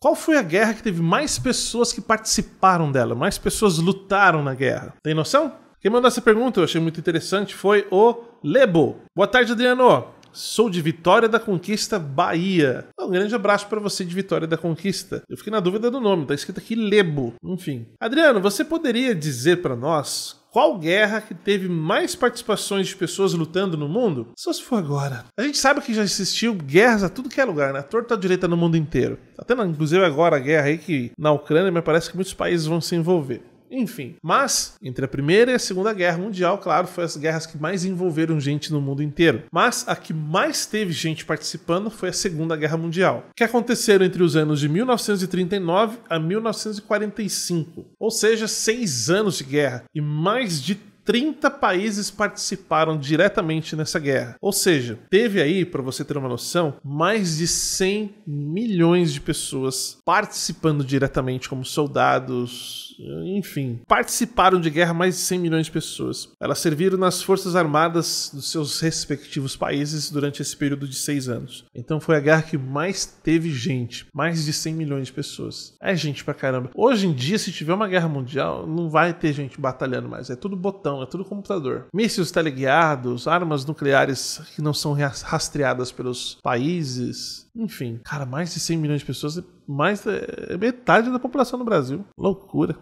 Qual foi a guerra que teve mais pessoas que participaram dela? Mais pessoas lutaram na guerra? Tem noção? Quem mandou essa pergunta, eu achei muito interessante, foi o Lebo. Boa tarde, Adriano. Sou de Vitória da Conquista, Bahia. Um grande abraço para você de Vitória da Conquista. Eu fiquei na dúvida do nome, tá escrito aqui Lebo. Enfim. Adriano, você poderia dizer para nós qual guerra que teve mais participações de pessoas lutando no mundo? Só se for agora. A gente sabe que já existiu guerras a tudo que é lugar, né? A torta à direita no mundo inteiro. até tá inclusive, agora a guerra aí que na Ucrânia, mas parece que muitos países vão se envolver enfim. Mas, entre a Primeira e a Segunda Guerra Mundial, claro, foi as guerras que mais envolveram gente no mundo inteiro. Mas a que mais teve gente participando foi a Segunda Guerra Mundial, que aconteceram entre os anos de 1939 a 1945, ou seja, seis anos de guerra e mais de 30 países participaram diretamente nessa guerra. Ou seja, teve aí, para você ter uma noção, mais de 100 milhões de pessoas participando diretamente como soldados, enfim, participaram de guerra mais de 100 milhões de pessoas. Elas serviram nas forças armadas dos seus respectivos países durante esse período de seis anos. Então foi a guerra que mais teve gente, mais de 100 milhões de pessoas. É gente pra caramba. Hoje em dia, se tiver uma guerra mundial, não vai ter gente batalhando mais, é tudo botão é tudo computador. Mísseis teleguiados, armas nucleares que não são rastreadas pelos países. Enfim, cara, mais de 100 milhões de pessoas, mais metade da população do Brasil. Loucura.